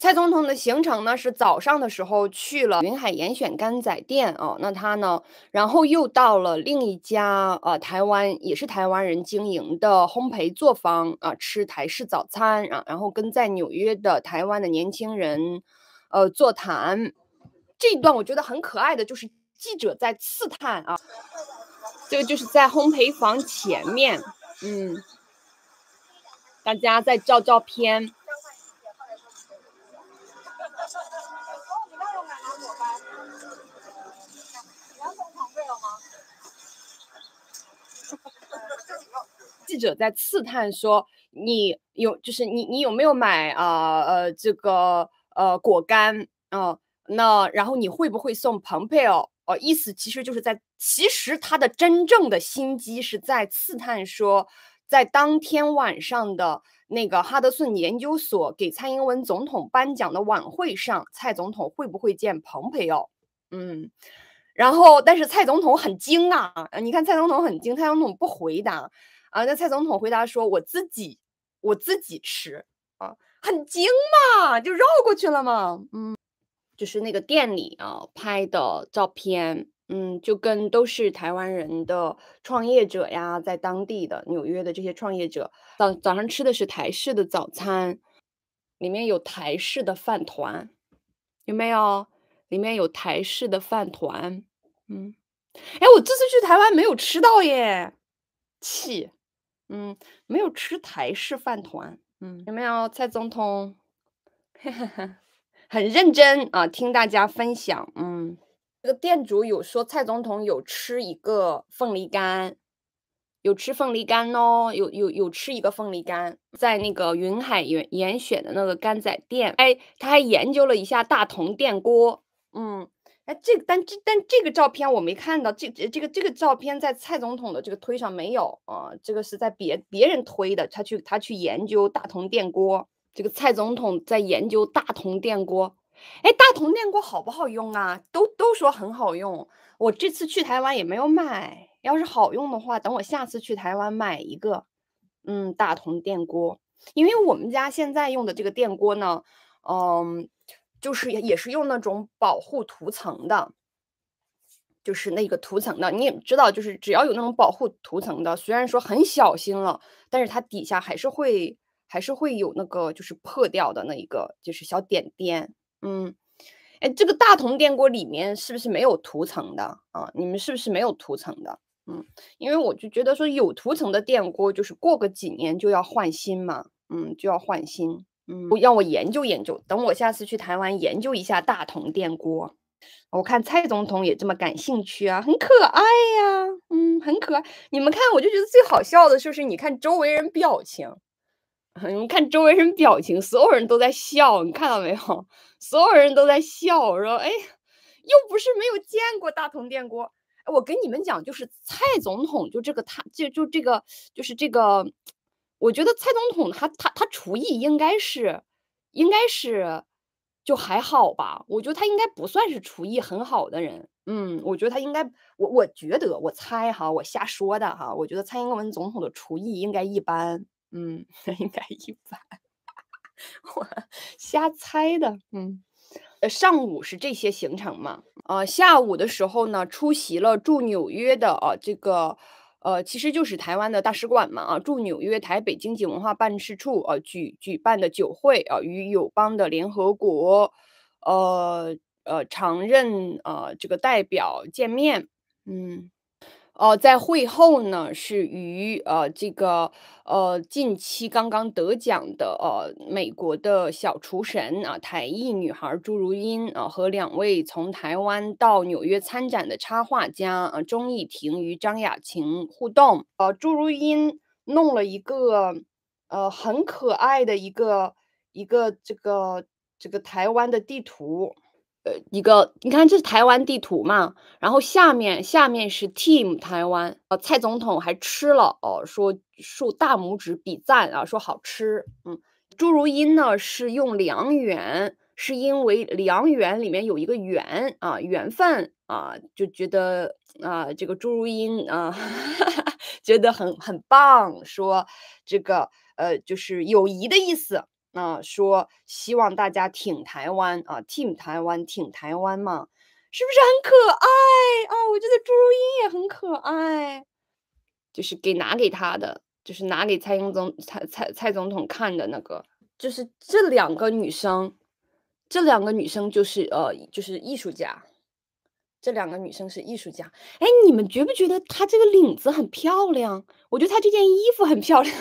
蔡总统的行程呢是早上的时候去了云海严选干仔店哦，那他呢，然后又到了另一家呃台湾也是台湾人经营的烘焙作坊啊，吃台式早餐啊，然后跟在纽约的台湾的年轻人呃座谈。这段我觉得很可爱的就是记者在刺探啊，这个就是在烘焙房前面，嗯，大家在照照片。记者在刺探说：“你有就是你，你有没有买啊？呃，这个呃果干啊？那然后你会不会送蓬佩奥？哦，意思其实就是在其实他的真正的心机是在刺探说，在当天晚上的那个哈德逊研究所给蔡英文总统颁奖的晚会上，蔡总统会不会见蓬佩奥？嗯，然后但是蔡总统很惊啊，你看蔡总统很惊，蔡总统不回答。”啊，那蔡总统回答说：“我自己，我自己吃啊，很精嘛，就绕过去了嘛。”嗯，就是那个店里啊拍的照片，嗯，就跟都是台湾人的创业者呀，在当地的纽约的这些创业者早早上吃的是台式的早餐，里面有台式的饭团，有没有？里面有台式的饭团，嗯，哎，我这次去台湾没有吃到耶，气。嗯，没有吃台式饭团。嗯，有没有蔡总统？很认真啊，听大家分享。嗯，这个店主有说蔡总统有吃一个凤梨干，有吃凤梨干哦，有有有吃一个凤梨干，在那个云海严严选的那个干仔店。哎，他还研究了一下大同电锅。嗯。哎，这个但这但这个照片我没看到，这这个这个照片在蔡总统的这个推上没有啊，这个是在别别人推的。他去他去研究大同电锅，这个蔡总统在研究大同电锅。哎，大同电锅好不好用啊？都都说很好用。我这次去台湾也没有买，要是好用的话，等我下次去台湾买一个。嗯，大同电锅，因为我们家现在用的这个电锅呢，嗯。就是也也是用那种保护涂层的，就是那个涂层的，你也知道，就是只要有那种保护涂层的，虽然说很小心了，但是它底下还是会还是会有那个就是破掉的那一个就是小点点，嗯，哎，这个大铜电锅里面是不是没有涂层的啊？你们是不是没有涂层的？嗯，因为我就觉得说有涂层的电锅就是过个几年就要换新嘛，嗯，就要换新。嗯，让我研究研究。等我下次去台湾研究一下大同电锅。我看蔡总统也这么感兴趣啊，很可爱呀，嗯，很可爱。你们看，我就觉得最好笑的就是你看周围人表情，你们看周围人表情，所有人都在笑，你看到没有？所有人都在笑。说，哎，又不是没有见过大同电锅。我跟你们讲，就是蔡总统，就这个他，就就这个，就是这个。我觉得蔡总统他他他厨艺应该是，应该是，就还好吧。我觉得他应该不算是厨艺很好的人。嗯，我觉得他应该，我我觉得我猜哈，我瞎说的哈。我觉得蔡英文总统的厨艺应该一般。嗯，应该一般。我瞎猜的。嗯，呃，上午是这些行程嘛？啊，下午的时候呢，出席了驻纽约的啊这个。呃，其实就是台湾的大使馆嘛，啊，驻纽约台北经济文化办事处啊举举办的酒会啊，与友邦的联合国，呃呃常任呃这个代表见面，嗯。哦，在会后呢，是与呃这个呃近期刚刚得奖的呃美国的小厨神啊，台裔女孩朱如茵啊，和两位从台湾到纽约参展的插画家啊钟艺婷与张雅晴互动。呃，朱如茵弄了一个呃很可爱的一个一个这个这个台湾的地图。呃，一个你看这是台湾地图嘛，然后下面下面是 Team 台湾，呃，蔡总统还吃了哦，说竖大拇指比赞啊，说好吃，嗯，朱如英呢是用良缘，是因为良缘里面有一个缘啊，缘分啊，就觉得啊，这个朱如英啊，觉得很很棒，说这个呃就是友谊的意思。啊，说希望大家挺台湾啊，Team 台湾，挺台湾嘛，是不是很可爱啊？我觉得朱如英也很可爱，就是给拿给他的，就是拿给蔡英总蔡蔡蔡总统看的那个，就是这两个女生，这两个女生就是呃，就是艺术家，这两个女生是艺术家。哎，你们觉不觉得她这个领子很漂亮？我觉得她这件衣服很漂亮。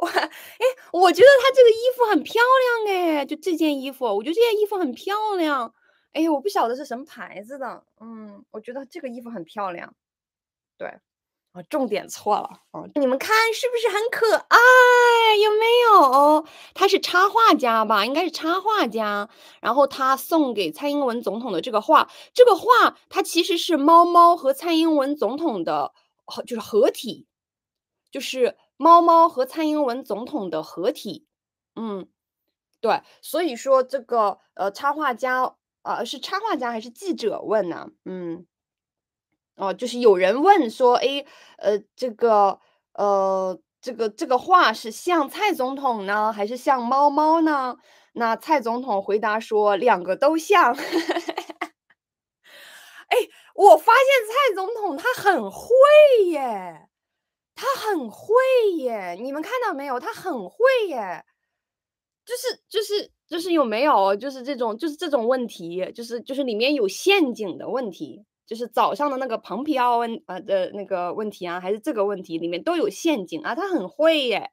我 哎，我觉得他这个衣服很漂亮哎，就这件衣服，我觉得这件衣服很漂亮。哎呀，我不晓得是什么牌子的，嗯，我觉得这个衣服很漂亮。对，啊，重点错了啊，你们看是不是很可爱？有没有？他是插画家吧？应该是插画家。然后他送给蔡英文总统的这个画，这个画它其实是猫猫和蔡英文总统的，就是合体，就是。猫猫和蔡英文总统的合体，嗯，对，所以说这个呃插画家啊是插画家还是记者问呢？嗯，哦，就是有人问说，哎，呃，这个呃，这个这个画是像蔡总统呢，还是像猫猫呢？那蔡总统回答说，两个都像。哎，我发现蔡总统他很会耶。他很会耶，你们看到没有？他很会耶，就是就是就是有没有？就是这种就是这种问题，就是就是里面有陷阱的问题，就是早上的那个蓬皮奥问呃的那个问题啊，还是这个问题里面都有陷阱啊。他很会耶，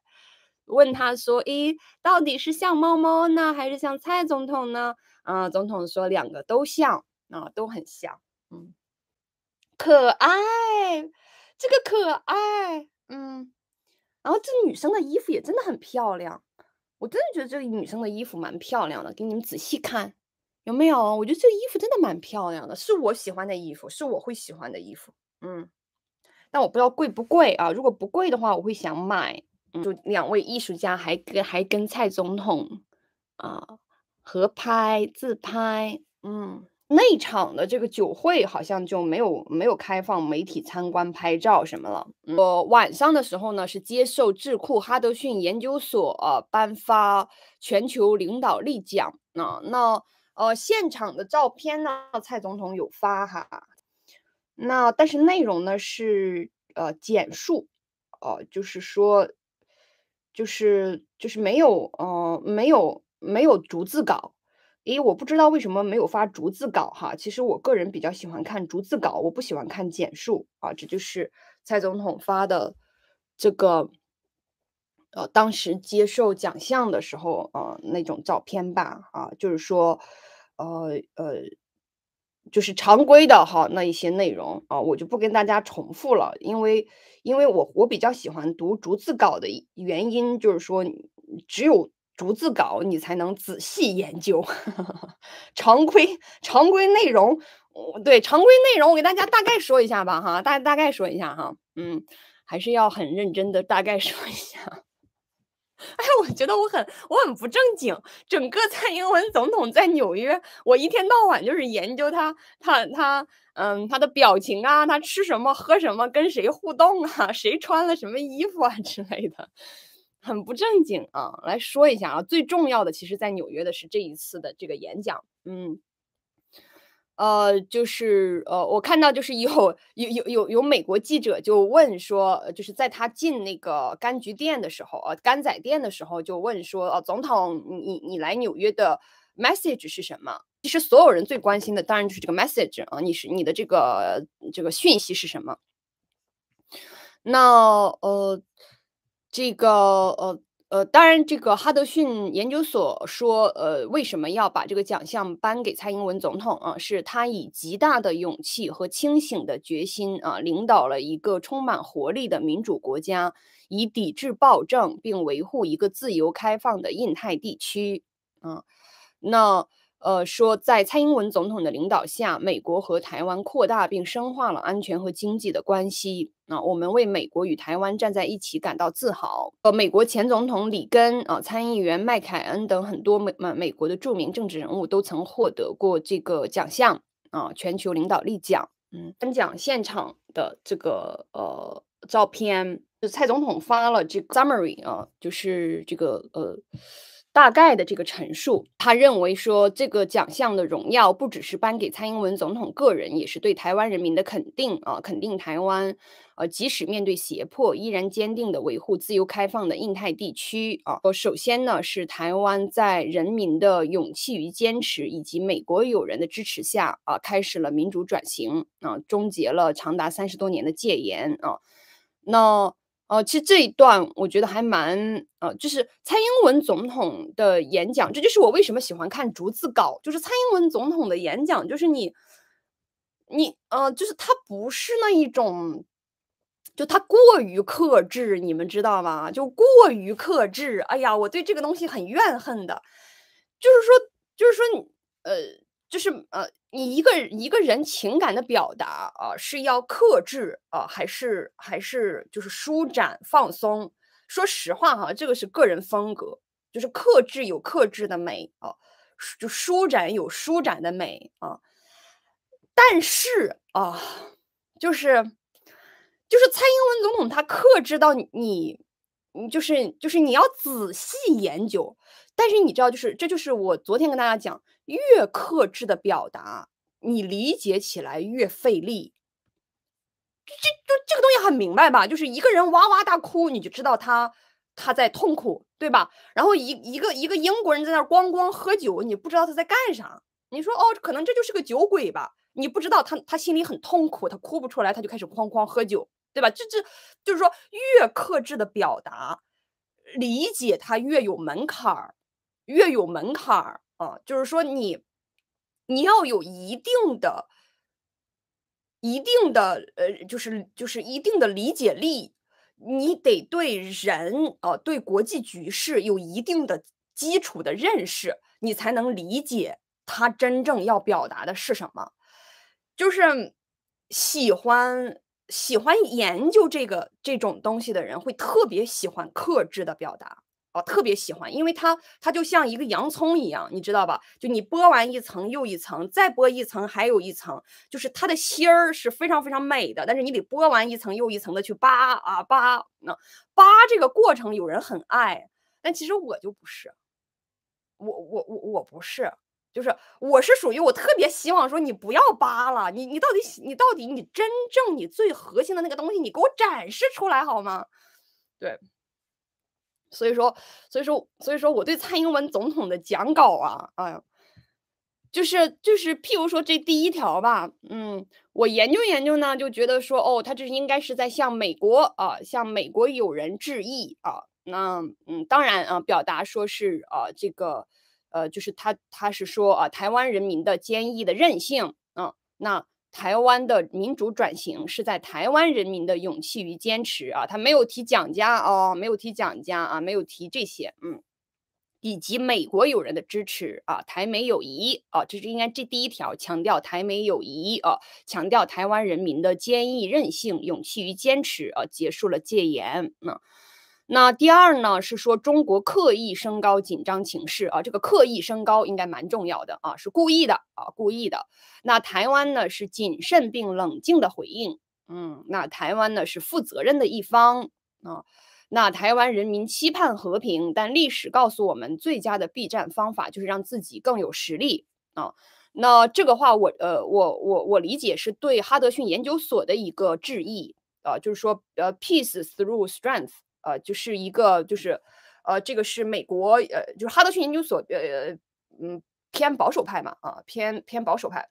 问他说：“咦，到底是像猫猫呢，还是像蔡总统呢？”啊，总统说：“两个都像啊，都很像。”嗯，可爱，这个可爱。嗯，然后这女生的衣服也真的很漂亮，我真的觉得这个女生的衣服蛮漂亮的，给你们仔细看，有没有？我觉得这个衣服真的蛮漂亮的，是我喜欢的衣服，是我会喜欢的衣服。嗯，但我不知道贵不贵啊，如果不贵的话，我会想买。就两位艺术家还跟还跟蔡总统啊合拍自拍，嗯。内场的这个酒会好像就没有没有开放媒体参观、拍照什么了。我晚上的时候呢，是接受智库哈德逊研究所颁发全球领导力奖呢。那呃，现场的照片呢，蔡总统有发哈。那但是内容呢是呃简述，呃就是说就是就是没有呃没有没有逐字稿。诶，我不知道为什么没有发逐字稿哈。其实我个人比较喜欢看逐字稿，我不喜欢看简述啊。这就是蔡总统发的这个，呃，当时接受奖项的时候，呃那种照片吧啊，就是说，呃呃，就是常规的哈那一些内容啊，我就不跟大家重复了，因为因为我我比较喜欢读逐字稿的原因就是说，只有。逐字稿，你才能仔细研究 常规常规内容。对常规内容，我给大家大概说一下吧，哈，大大概说一下哈，嗯，还是要很认真的大概说一下。哎，我觉得我很我很不正经。整个蔡英文总统在纽约，我一天到晚就是研究他，他他，嗯，他的表情啊，他吃什么喝什么，跟谁互动啊，谁穿了什么衣服啊之类的。很不正经啊！来说一下啊，最重要的其实，在纽约的是这一次的这个演讲，嗯，呃，就是呃，我看到就是有有有有有美国记者就问说，就是在他进那个柑橘店的时候，呃，柑仔店的时候就问说，呃，总统，你你来纽约的 message 是什么？其实所有人最关心的，当然就是这个 message 啊，你是你的这个这个讯息是什么？那呃。这个呃呃，当然，这个哈德逊研究所说，呃，为什么要把这个奖项颁给蔡英文总统啊？是他以极大的勇气和清醒的决心啊，领导了一个充满活力的民主国家，以抵制暴政并维护一个自由开放的印太地区啊。那。呃，说在蔡英文总统的领导下，美国和台湾扩大并深化了安全和经济的关系。啊，我们为美国与台湾站在一起感到自豪。呃，美国前总统里根啊，参议员麦凯恩等很多美美国的著名政治人物都曾获得过这个奖项啊，全球领导力奖。嗯，颁奖现场的这个呃照片，就蔡总统发了这个 summary 啊，就是这个呃。大概的这个陈述，他认为说这个奖项的荣耀不只是颁给蔡英文总统个人，也是对台湾人民的肯定啊，肯定台湾，呃，即使面对胁迫，依然坚定的维护自由开放的印太地区啊。首先呢，是台湾在人民的勇气与坚持，以及美国友人的支持下啊，开始了民主转型啊，终结了长达三十多年的戒严啊。那哦，其实这一段我觉得还蛮……呃，就是蔡英文总统的演讲，这就是我为什么喜欢看逐字稿。就是蔡英文总统的演讲，就是你，你……呃，就是他不是那一种，就他过于克制，你们知道吗？就过于克制。哎呀，我对这个东西很怨恨的，就是说，就是说，呃，就是呃。你一个一个人情感的表达啊，是要克制啊，还是还是就是舒展放松？说实话哈，这个是个人风格，就是克制有克制的美啊，就舒展有舒展的美啊。但是啊，就是就是蔡英文总统他克制到你，你就是就是你要仔细研究。但是你知道，就是这就是我昨天跟大家讲。越克制的表达，你理解起来越费力。这这这个东西很明白吧？就是一个人哇哇大哭，你就知道他他在痛苦，对吧？然后一一个一个英国人在那咣咣喝酒，你不知道他在干啥。你说哦，可能这就是个酒鬼吧？你不知道他他心里很痛苦，他哭不出来，他就开始哐哐喝酒，对吧？这这就是说，越克制的表达，理解他越有门槛儿，越有门槛儿。啊，就是说你，你要有一定的、一定的呃，就是就是一定的理解力，你得对人啊，对国际局势有一定的基础的认识，你才能理解他真正要表达的是什么。就是喜欢喜欢研究这个这种东西的人，会特别喜欢克制的表达。特别喜欢，因为它它就像一个洋葱一样，你知道吧？就你剥完一层又一层，再剥一层还有一层，就是它的芯儿是非常非常美的。但是你得剥完一层又一层的去扒啊扒，那扒这个过程有人很爱，但其实我就不是，我我我我不是，就是我是属于我特别希望说你不要扒了，你你到底你到底你真正你最核心的那个东西，你给我展示出来好吗？对。所以说，所以说，所以说，我对蔡英文总统的讲稿啊，哎呀，就是就是，譬如说这第一条吧，嗯，我研究研究呢，就觉得说，哦，他这是应该是在向美国啊，向美国友人致意啊，那嗯，当然啊，表达说是啊，这个，呃，就是他他是说啊，台湾人民的坚毅的韧性，嗯，那。台湾的民主转型是在台湾人民的勇气与坚持啊，他没有提蒋家哦，没有提蒋家啊，没有提这些，嗯，以及美国友人的支持啊，台美友谊啊，这是应该这第一条强调台美友谊啊，强调台湾人民的坚毅韧性、勇气与坚持啊，结束了戒严啊。那第二呢，是说中国刻意升高紧张情势啊，这个刻意升高应该蛮重要的啊，是故意的啊，故意的。那台湾呢是谨慎并冷静的回应，嗯，那台湾呢是负责任的一方啊，那台湾人民期盼和平，但历史告诉我们，最佳的避战方法就是让自己更有实力啊。那这个话我呃我我我理解是对哈德逊研究所的一个致意啊，就是说呃，peace through strength。呃，就是一个，就是，呃，这个是美国，呃，就是哈德逊研究所，呃，嗯，偏保守派嘛，啊，偏偏保守派，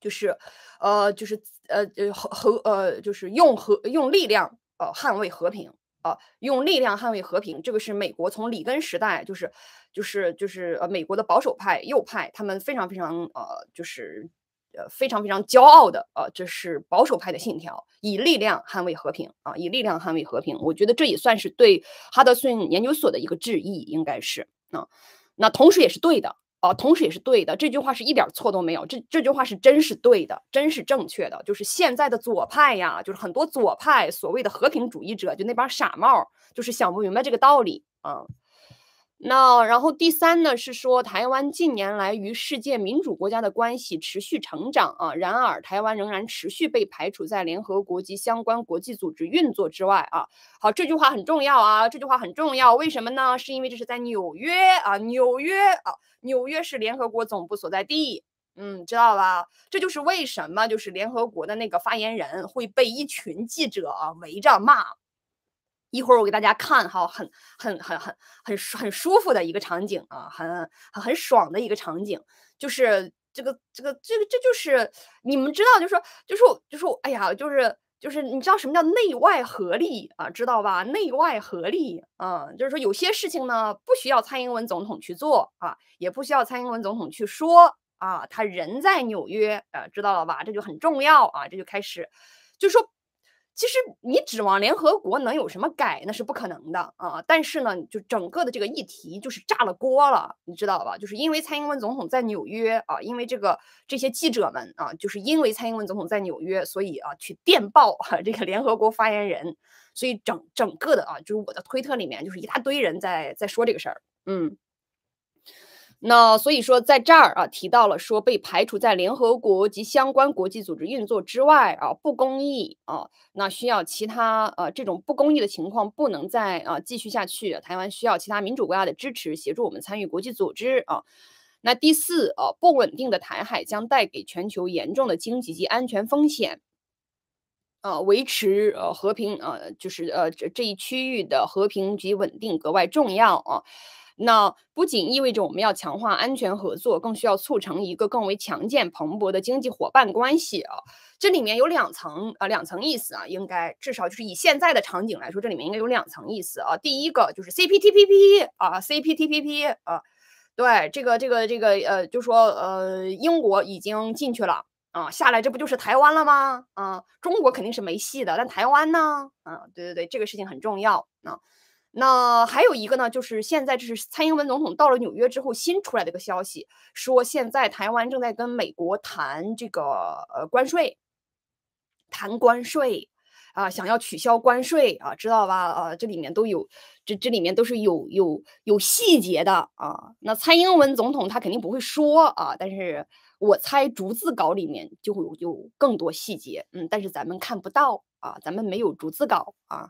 就是，呃，就是，呃，呃和和，呃，就是用和用力量，呃，捍卫和平，啊，用力量捍卫和平，这个是美国从里根时代，就是，就是，就是，呃，美国的保守派右派，他们非常非常，呃，就是。呃，非常非常骄傲的，呃，这是保守派的信条，以力量捍卫和平啊，以力量捍卫和平。我觉得这也算是对哈德逊研究所的一个致意，应该是啊，那同时也是对的啊，同时也是对的。这句话是一点错都没有，这这句话是真是对的，真是正确的。就是现在的左派呀，就是很多左派所谓的和平主义者，就那帮傻帽，就是想不明白这个道理啊。那然后第三呢，是说台湾近年来与世界民主国家的关系持续成长啊，然而台湾仍然持续被排除在联合国及相关国际组织运作之外啊。好，这句话很重要啊，这句话很重要，为什么呢？是因为这是在纽约啊，纽约啊，纽约是联合国总部所在地，嗯，知道吧？这就是为什么就是联合国的那个发言人会被一群记者啊围着骂。一会儿我给大家看哈，很很很很很很舒服的一个场景啊，很很很爽的一个场景，就是这个这个这个这就是你们知道，就是说就是就是哎呀，就是就是你知道什么叫内外合力啊，知道吧？内外合力，啊，就是说有些事情呢不需要蔡英文总统去做啊，也不需要蔡英文总统去说啊，他人在纽约啊，知道了吧？这就很重要啊，这就开始，就说。其实你指望联合国能有什么改，那是不可能的啊！但是呢，就整个的这个议题就是炸了锅了，你知道吧？就是因为蔡英文总统在纽约啊，因为这个这些记者们啊，就是因为蔡英文总统在纽约，所以啊去电报哈这个联合国发言人，所以整整个的啊，就是我的推特里面就是一大堆人在在说这个事儿，嗯。那所以说，在这儿啊提到了说被排除在联合国及相关国际组织运作之外啊，不公义啊，那需要其他呃这种不公义的情况不能再啊继续下去。台湾需要其他民主国家的支持，协助我们参与国际组织啊。那第四啊，不稳定的台海将带给全球严重的经济及安全风险啊，维持呃和平呃，就是呃这这一区域的和平及稳定格外重要啊。那不仅意味着我们要强化安全合作，更需要促成一个更为强健蓬勃的经济伙伴关系啊！这里面有两层啊，两层意思啊，应该至少就是以现在的场景来说，这里面应该有两层意思啊。第一个就是 CPTPP 啊，CPTPP 啊，对，这个这个这个呃，就说呃，英国已经进去了啊，下来这不就是台湾了吗？啊，中国肯定是没戏的，但台湾呢？啊，对对对，这个事情很重要啊。那还有一个呢，就是现在这是蔡英文总统到了纽约之后新出来的一个消息，说现在台湾正在跟美国谈这个呃关税，谈关税，啊，想要取消关税啊，知道吧？啊，这里面都有，这这里面都是有有有细节的啊。那蔡英文总统他肯定不会说啊，但是我猜逐字稿里面就会有更多细节，嗯，但是咱们看不到啊，咱们没有逐字稿啊。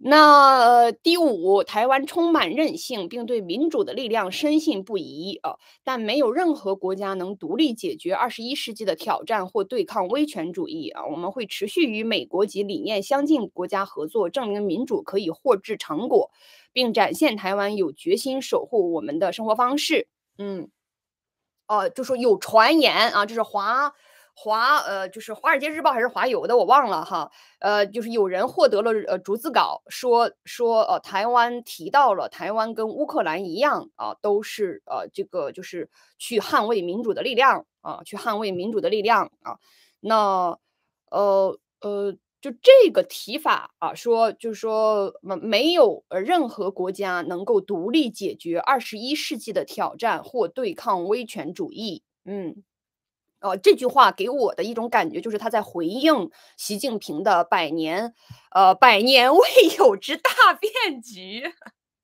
那呃、第五，台湾充满韧性，并对民主的力量深信不疑啊！但没有任何国家能独立解决二十一世纪的挑战或对抗威权主义啊！我们会持续与美国及理念相近国家合作，证明民主可以获致成果，并展现台湾有决心守护我们的生活方式。嗯，呃，就说有传言啊，就是华。华呃就是《华尔街日报》还是华邮的，我忘了哈。呃，就是有人获得了呃逐字稿，说说呃台湾提到了台湾跟乌克兰一样啊，都是呃这个就是去捍卫民主的力量啊，去捍卫民主的力量啊。那呃呃就这个提法啊，说就是说没有呃任何国家能够独立解决二十一世纪的挑战或对抗威权主义，嗯。呃，这句话给我的一种感觉就是他在回应习近平的百年，呃，百年未 有之大变局。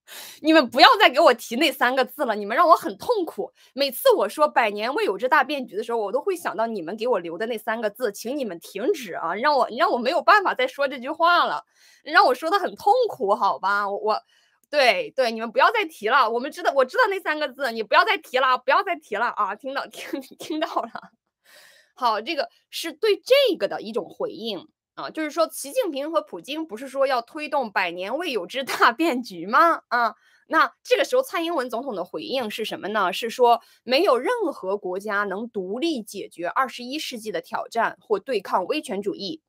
你们不要再给我提那三个字了，你们让我很痛苦。每次我说百年未有之大变局的时候，我都会想到你们给我留的那三个字，请你们停止啊，让我，你让我没有办法再说这句话了，让我说的很痛苦，好吧？我，对对，你们不要再提了。我们知道，我知道那三个字，你不要再提了，不要再提了啊！听到，听，听到了。好，这个是对这个的一种回应啊，就是说，习近平和普京不是说要推动百年未有之大变局吗？啊，那这个时候，蔡英文总统的回应是什么呢？是说，没有任何国家能独立解决二十一世纪的挑战或对抗威权主义。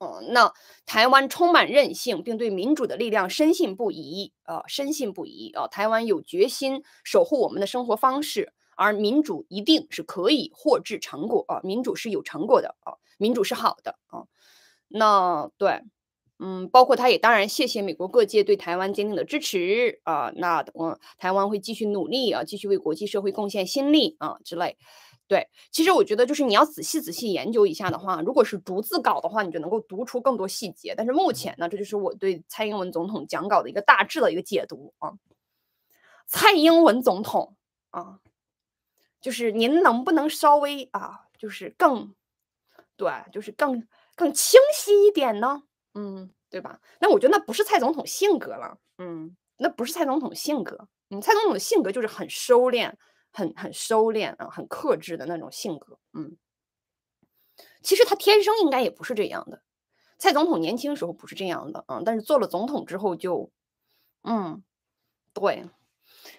嗯，那台湾充满韧性，并对民主的力量深信不疑。呃，深信不疑啊，台湾有决心守护我们的生活方式。而民主一定是可以获致成果啊！民主是有成果的啊！民主是好的啊！那对，嗯，包括他也当然谢谢美国各界对台湾坚定的支持啊！那我台湾会继续努力啊，继续为国际社会贡献心力啊之类。对，其实我觉得就是你要仔细仔细研究一下的话，如果是逐字稿的话，你就能够读出更多细节。但是目前呢，这就是我对蔡英文总统讲稿的一个大致的一个解读啊。蔡英文总统啊。就是您能不能稍微啊，就是更，对，就是更更清晰一点呢？嗯，对吧？那我觉得那不是蔡总统性格了，嗯，那不是蔡总统性格，嗯，蔡总统的性格就是很收敛，很很收敛啊，很克制的那种性格，嗯，其实他天生应该也不是这样的，蔡总统年轻时候不是这样的啊，但是做了总统之后就，嗯，对。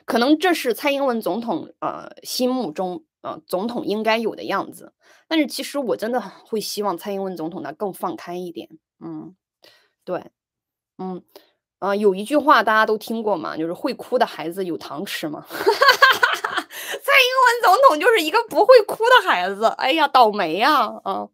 可能这是蔡英文总统呃心目中呃总统应该有的样子，但是其实我真的会希望蔡英文总统呢更放开一点。嗯，对，嗯，呃，有一句话大家都听过嘛，就是会哭的孩子有糖吃嘛。蔡英文总统就是一个不会哭的孩子，哎呀，倒霉呀，啊。